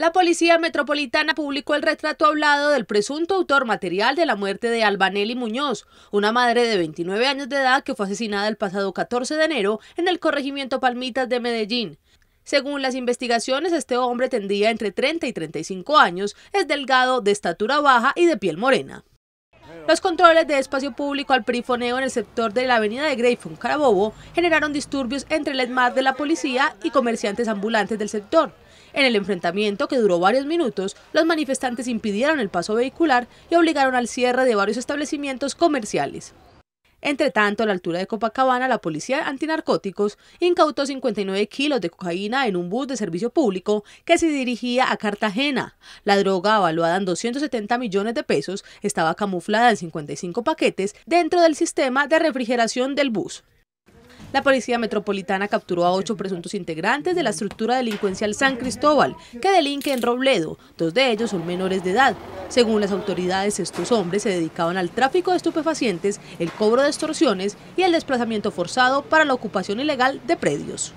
La Policía Metropolitana publicó el retrato hablado del presunto autor material de la muerte de Albanelli Muñoz, una madre de 29 años de edad que fue asesinada el pasado 14 de enero en el corregimiento Palmitas de Medellín. Según las investigaciones, este hombre tendría entre 30 y 35 años, es delgado, de estatura baja y de piel morena. Los controles de espacio público al perifoneo en el sector de la avenida de Greyfond, Carabobo, generaron disturbios entre el ESMAD de la policía y comerciantes ambulantes del sector. En el enfrentamiento, que duró varios minutos, los manifestantes impidieron el paso vehicular y obligaron al cierre de varios establecimientos comerciales. Entre tanto, a la altura de Copacabana, la policía antinarcóticos incautó 59 kilos de cocaína en un bus de servicio público que se dirigía a Cartagena. La droga, evaluada en 270 millones de pesos, estaba camuflada en 55 paquetes dentro del sistema de refrigeración del bus. La Policía Metropolitana capturó a ocho presuntos integrantes de la estructura delincuencial San Cristóbal, que delinque en Robledo. Dos de ellos son menores de edad. Según las autoridades, estos hombres se dedicaban al tráfico de estupefacientes, el cobro de extorsiones y el desplazamiento forzado para la ocupación ilegal de predios.